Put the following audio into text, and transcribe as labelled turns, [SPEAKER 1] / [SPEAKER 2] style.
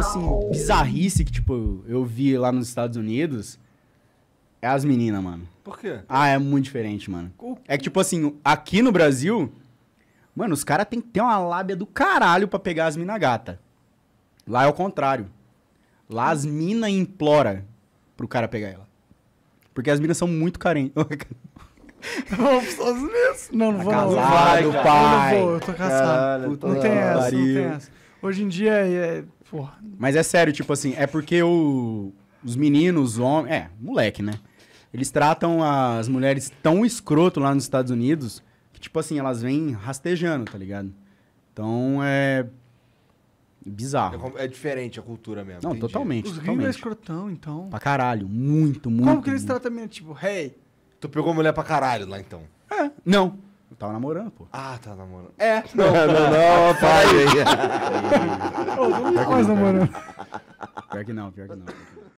[SPEAKER 1] assim, bizarrice que, tipo, eu vi lá nos Estados Unidos é as meninas, mano. Por quê? Ah, é muito diferente, mano. É que, tipo assim, aqui no Brasil, mano, os caras tem que ter uma lábia do caralho pra pegar as mina gata. Lá é o contrário. Lá as mina implora pro cara pegar ela. Porque as minas são muito carentes. Vamos pros Estados Unidos? Tá não, não vou. Casado, vai, pai. Eu não vou, eu tô casado. Caralho, não, tem essa, não tem essa. Hoje em dia é, é. Porra. Mas é sério, tipo assim, é porque o, os meninos, homens. É, moleque, né? Eles tratam as mulheres tão escroto lá nos Estados Unidos que, tipo assim, elas vêm rastejando, tá ligado? Então é. Bizarro. É, é diferente a cultura mesmo. Não, entendi. totalmente. Os é totalmente. é escrotão, então. Pra caralho. Muito, muito. Como que eles tratam mesmo? Tipo, hey. Tu pegou mulher pra caralho lá então? É. Não tava namorando, pô. Ah, tava tá namorando. É. Não, não, não, pai. Pô, mais namorando. Pior que não, pior que não. Pior que não.